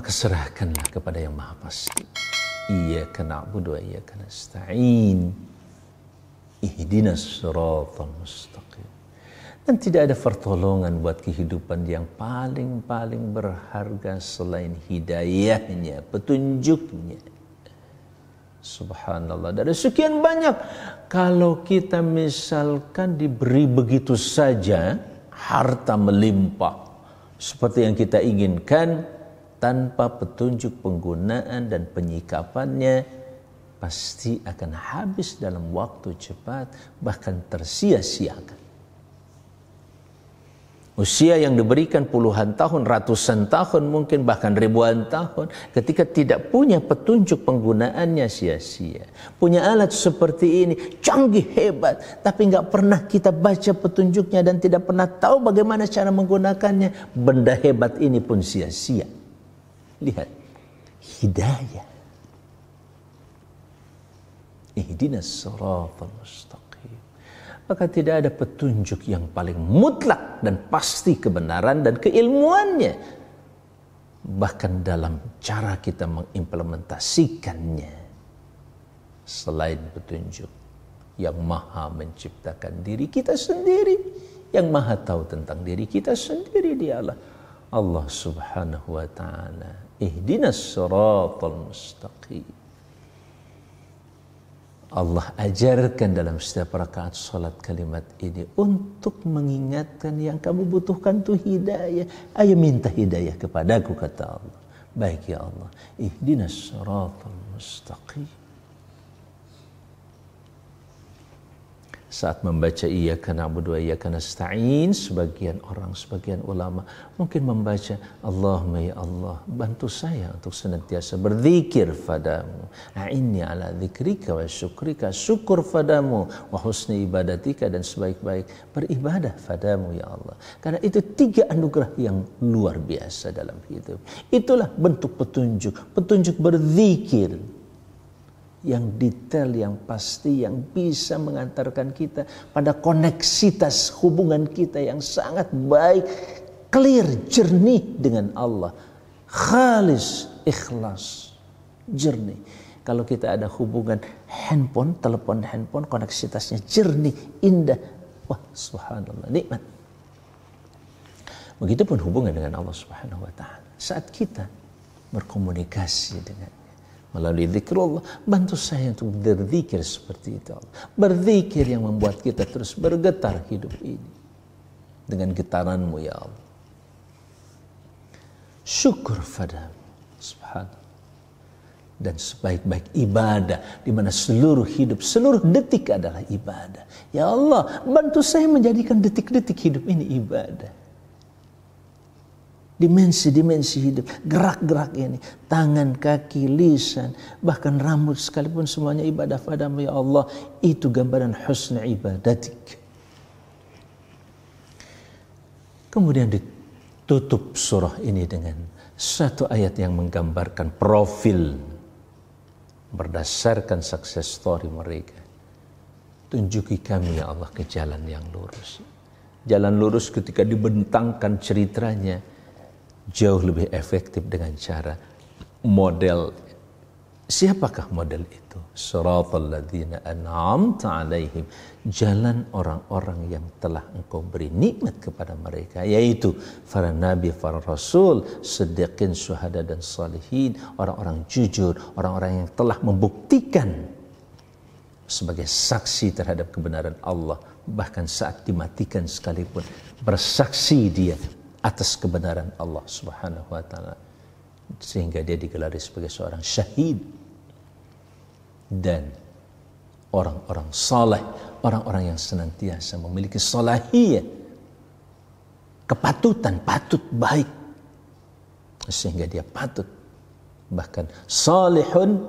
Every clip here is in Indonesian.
maka serahkanlah kepada yang maha pasti. Iyaka na'budu wa iyaka nasta'in. Ihdinas siratal mustaqim. Dan tidak ada pertolongan buat kehidupan yang paling-paling berharga selain hidayahnya, petunjuknya. Subhanallah. Dari sekian banyak, kalau kita misalkan diberi begitu saja, harta melimpah seperti yang kita inginkan, tanpa petunjuk penggunaan dan penyikapannya pasti akan habis dalam waktu cepat bahkan tersia-siakan. Usia yang diberikan puluhan tahun, ratusan tahun mungkin bahkan ribuan tahun ketika tidak punya petunjuk penggunaannya sia-sia. Punya alat seperti ini, canggih hebat, tapi nggak pernah kita baca petunjuknya dan tidak pernah tahu bagaimana cara menggunakannya. Benda hebat ini pun sia-sia. Lihat. Hidayah. Ihdinas siratal mustaqim. Maka tidak ada petunjuk yang paling mutlak dan pasti kebenaran dan keilmuannya. Bahkan dalam cara kita mengimplementasikannya. Selain petunjuk yang maha menciptakan diri kita sendiri. Yang maha tahu tentang diri kita sendiri dialah Allah subhanahu wa ta'ala ihdinas siratal mustaqim Allah ajarkan dalam setiap rakaat salat kalimat ini untuk mengingatkan yang kamu butuhkan tuh hidayah. Ayo minta hidayah kepadaku kata Allah. Baik ya Allah, ihdinas siratal mustaqim. saat membaca karena berdoa iya karena iya nasta'in sebagian orang sebagian ulama mungkin membaca Allahumma ya Allah bantu saya untuk senantiasa berzikir padamu a'inni ala dzikrika wa syukrika syukur padamu wa husni ibadatika dan sebaik-baik beribadah padamu ya Allah karena itu tiga anugerah yang luar biasa dalam hidup itulah bentuk petunjuk petunjuk berzikir yang detail, yang pasti, yang bisa mengantarkan kita pada koneksitas hubungan kita yang sangat baik, clear, jernih dengan Allah. Khalis, ikhlas, jernih. Kalau kita ada hubungan handphone, telepon handphone, koneksitasnya jernih, indah. Wah, subhanallah, nikmat. Begitupun hubungan dengan Allah Subhanahu wa taala. Saat kita berkomunikasi dengan melalui Allah bantu saya untuk berzikir seperti itu Allah. berzikir yang membuat kita terus bergetar hidup ini dengan getaranmu ya Allah syukur pada subhanallah dan sebaik-baik ibadah di mana seluruh hidup seluruh detik adalah ibadah ya Allah bantu saya menjadikan detik-detik hidup ini ibadah dimensi-dimensi hidup, gerak-gerak ini, tangan, kaki, lisan, bahkan rambut sekalipun semuanya ibadah padamu ya Allah, itu gambaran husna ibadatik. Kemudian ditutup surah ini dengan satu ayat yang menggambarkan profil berdasarkan success story mereka. Tunjuki kami ya Allah ke jalan yang lurus. Jalan lurus ketika dibentangkan ceritanya jauh lebih efektif dengan cara model siapakah model itu siratal ladzina an'amta alaihim jalan orang-orang yang telah engkau beri nikmat kepada mereka yaitu para nabi para rasul siddiqin syuhada dan salihin orang-orang jujur orang-orang yang telah membuktikan sebagai saksi terhadap kebenaran Allah bahkan saat dimatikan sekalipun bersaksi dia atas kebenaran Allah Subhanahu wa taala sehingga dia digelar sebagai seorang syahid dan orang-orang saleh, orang-orang yang senantiasa memiliki salahiyah kepatutan, patut baik sehingga dia patut bahkan salihun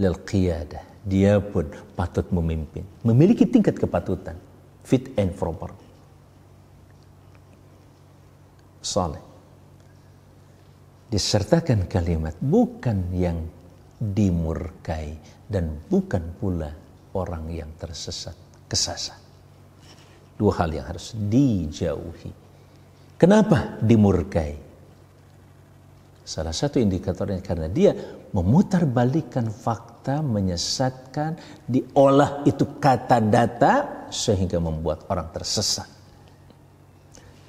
lil qiyadah dia pun patut memimpin memiliki tingkat kepatutan fit and proper soleh Disertakan kalimat bukan yang dimurkai dan bukan pula orang yang tersesat kesasar. Dua hal yang harus dijauhi. Kenapa dimurkai? Salah satu indikatornya karena dia memutarbalikkan fakta, menyesatkan, diolah itu kata data sehingga membuat orang tersesat.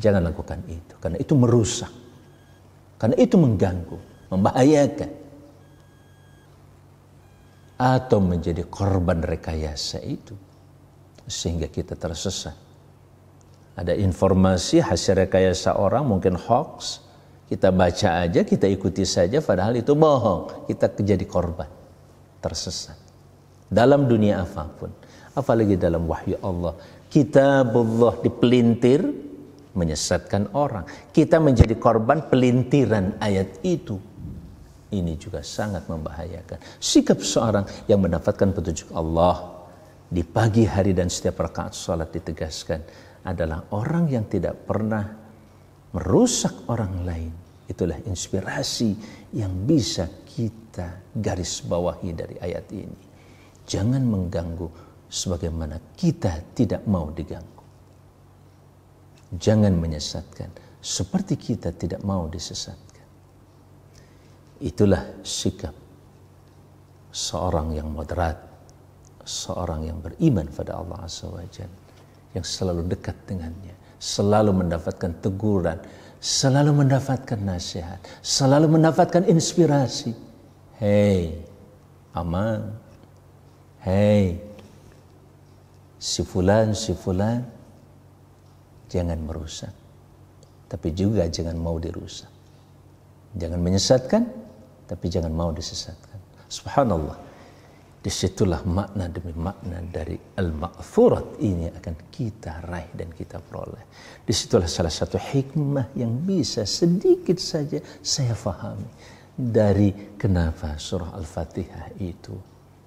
Jangan lakukan itu, karena itu merusak. Karena itu mengganggu, membahayakan. Atau menjadi korban rekayasa itu. Sehingga kita tersesat. Ada informasi hasil rekayasa orang, mungkin hoax. Kita baca aja, kita ikuti saja, padahal itu bohong. Kita jadi korban, tersesat. Dalam dunia apapun, apalagi dalam wahyu Allah. kita Kitabullah dipelintir, menyesatkan orang. Kita menjadi korban pelintiran ayat itu. Ini juga sangat membahayakan. Sikap seorang yang mendapatkan petunjuk Allah di pagi hari dan setiap rakaat sholat ditegaskan adalah orang yang tidak pernah merusak orang lain. Itulah inspirasi yang bisa kita garis bawahi dari ayat ini. Jangan mengganggu sebagaimana kita tidak mau diganggu jangan menyesatkan seperti kita tidak mau disesatkan. Itulah sikap seorang yang moderat, seorang yang beriman pada Allah Azza wa yang selalu dekat dengannya, selalu mendapatkan teguran, selalu mendapatkan nasihat, selalu mendapatkan inspirasi. Hei, aman. Hei, si fulan, si fulan, Jangan merusak. Tapi juga jangan mau dirusak. Jangan menyesatkan, tapi jangan mau disesatkan. Subhanallah. Disitulah makna demi makna dari al-ma'furat ini akan kita raih dan kita peroleh. Disitulah salah satu hikmah yang bisa sedikit saja saya fahami. Dari kenapa surah Al-Fatihah itu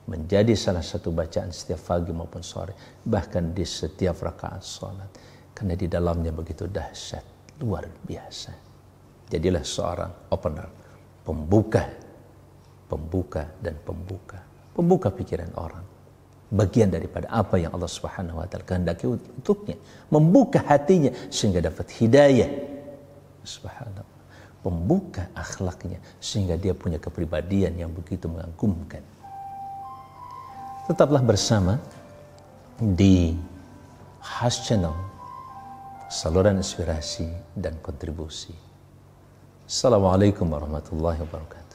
menjadi salah satu bacaan setiap pagi maupun sore. Bahkan di setiap rakaat sholat karena di dalamnya begitu dahsyat, luar biasa. Jadilah seorang opener, pembuka, pembuka dan pembuka. Pembuka pikiran orang. Bagian daripada apa yang Allah Subhanahu wa taala kehendaki untuknya, membuka hatinya sehingga dapat hidayah. Subhanallah. Pembuka akhlaknya sehingga dia punya kepribadian yang begitu mengagumkan. Tetaplah bersama di Has Channel saluran inspirasi dan kontribusi. Assalamualaikum warahmatullahi wabarakatuh.